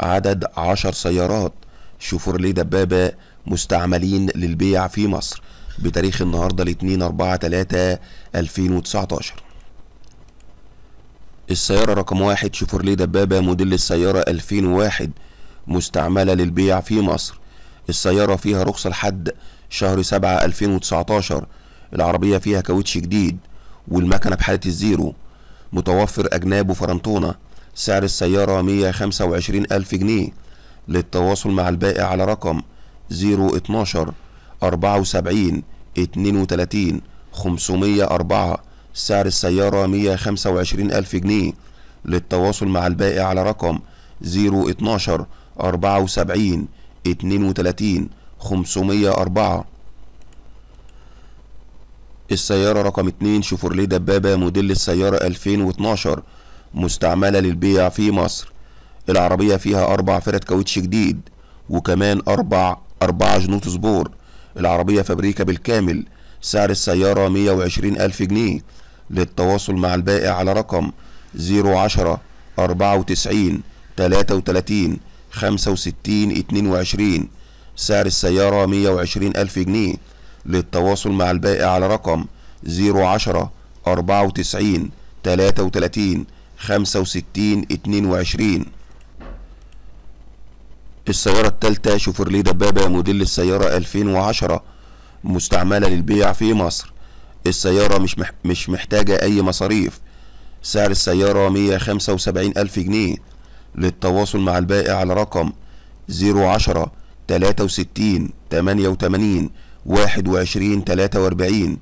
عدد عشر سيارات شوفورليه دبابة مستعملين للبيع في مصر بتاريخ النهاردة الاثنين أربعة تلاتة الفين وتسعتاشر السيارة رقم واحد شوفورليه دبابة موديل السيارة الفين وواحد مستعملة للبيع في مصر السيارة فيها رخصة لحد شهر سبعة الفين وتسعتاشر العربية فيها كاوتش جديد والمكنة بحالة الزيرو متوفر أجناب وفرنطونة سعر السيارة 125 ألف جنيه للتواصل مع البائع على رقم 012 74 32 504 سعر السيارة 125 ألف جنيه للتواصل مع البائع على رقم 012 74 32 504 السيارة رقم 2 شيفورليه دبابة موديل السيارة 2012 مستعملة للبيع في مصر العربية فيها أربع فرد كاوتش جديد وكمان أربع أربعة جنوط سبور العربية فابريكا بالكامل سعر السيارة مية وعشرين ألف جنيه للتواصل مع البائع على رقم زيرو عشرة أربعة وتسعين تلاتة وتلاتين خمسة وستين اتنين وعشرين سعر السيارة مية وعشرين ألف جنيه للتواصل مع البائع على رقم زيرو عشرة أربعة وتسعين تلاتة وتلاتين 65 22 السيارة التالتة شوفرلي دبابة موديل السيارة 2010 مستعملة للبيع في مصر السيارة مش مش محتاجة أي مصاريف سعر السيارة 175 ألف جنيه للتواصل مع البائع على رقم 010 63 88 21 43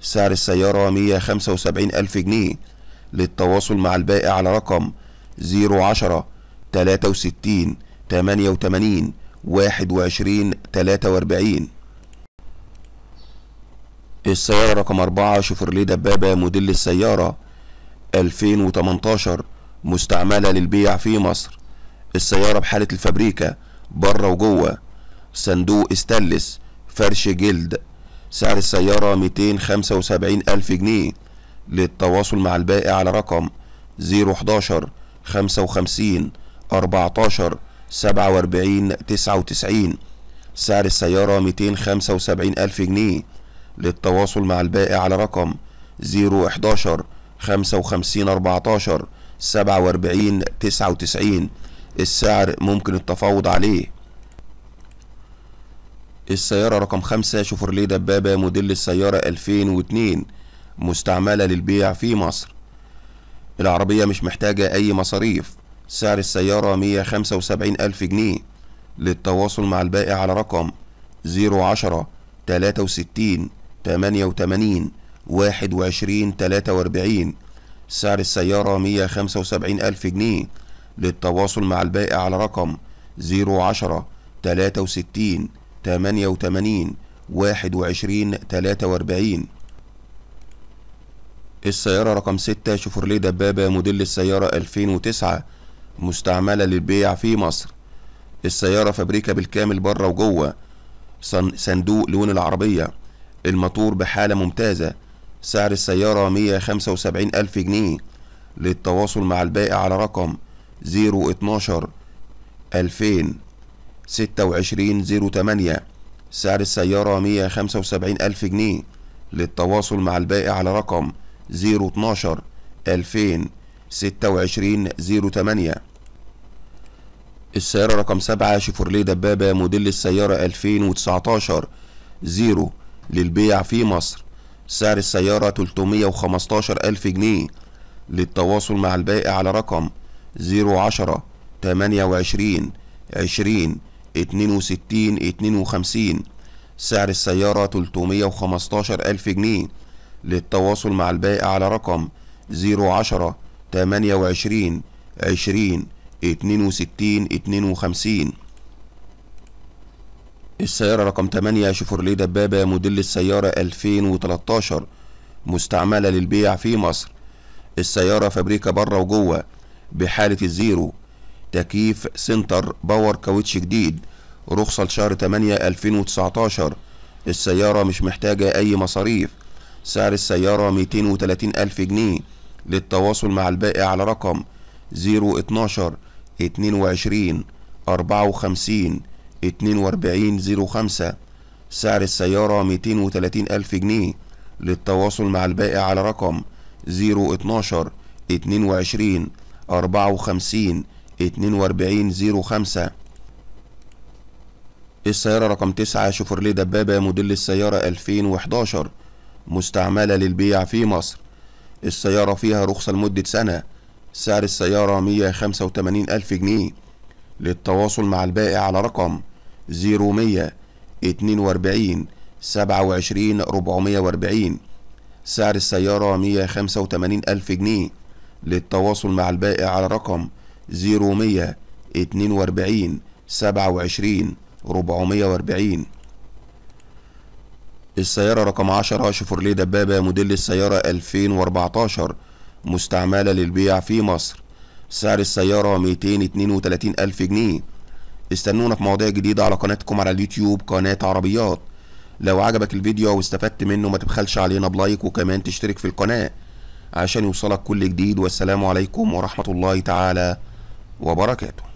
سعر السيارة 175 ألف جنيه للتواصل مع البائع على رقم 010 63 88 21 43 السيارة رقم 4 شفرليه دبابة موديل السيارة 2018 مستعملة للبيع في مصر السيارة بحالة الفابريكا بره وجوه صندوق استلس فرش جلد سعر السيارة 275 ألف جنيه للتواصل مع الباقي على رقم 011 55 14 47 99 سعر السيارة 275 ألف جنيه للتواصل مع الباقي على رقم 011 55 14 47 99 السعر ممكن التفاوض عليه السيارة رقم خمسة شوفرليه دبابة موديل السيارة 2002 مستعملة للبيع في مصر العربية مش محتاجة أي مصاريف سعر السيارة 175 ألف جنيه للتواصل مع البائع على رقم 010 63 88 21 43 سعر السيارة 175 ألف جنيه للتواصل مع البائع على رقم 010 63 88 21 43 السيارة رقم ستة شيفورليه دبابة موديل السيارة 2009 مستعملة للبيع في مصر السيارة فابريكا بالكامل بره وجوه صندوق لون العربية الماتور بحالة ممتازة سعر السيارة 175 ألف جنيه للتواصل مع البائع على رقم 012 2000 زيرو تمانية سعر السيارة 175 ألف جنيه للتواصل مع البائع على رقم 012 012 2026 08 السيارة رقم 7 شيفورليه دبابة موديل السيارة 2019 0 للبيع في مصر سعر السيارة 315 ألف جنيه للتواصل مع البائع على رقم 010 28 20 62 52 سعر السيارة 315 ألف جنيه للتواصل مع البائع على رقم 010 28 20 62 52 السيارة رقم 8 شيفورليه دبابة موديل السيارة 2013 مستعملة للبيع في مصر السيارة فابريكا بره وجوه بحالة الزيرو تكييف سنتر باور كاوتش جديد رخصة لشهر 8 2019 السيارة مش محتاجة أي مصاريف سعر السيارة 230 ألف جنيه للتواصل مع البائع على رقم 012 22 54 42 05 سعر السيارة 230 ألف جنيه للتواصل مع البائع على رقم 012 22 54 42 05 السيارة رقم 9 شوفرليه دبابة موديل السيارة 2011 مستعملة للبيع في مصر السيارة فيها رخصة لمدة سنة سعر السيارة 185 ألف جنيه للتواصل مع البائع على رقم 0142 27 440 سعر السيارة 185 ألف جنيه للتواصل مع البائع على رقم 0142 27 440 السيارة رقم 10 شيفورليه دبابة موديل السيارة 2014 مستعملة للبيع في مصر سعر السيارة 232 ألف جنيه استنونا في مواضيع جديدة على قناتكم على اليوتيوب قناة عربيات لو عجبك الفيديو واستفدت منه ما تبخلش علينا بلايك وكمان تشترك في القناة عشان يوصلك كل جديد والسلام عليكم ورحمة الله تعالى وبركاته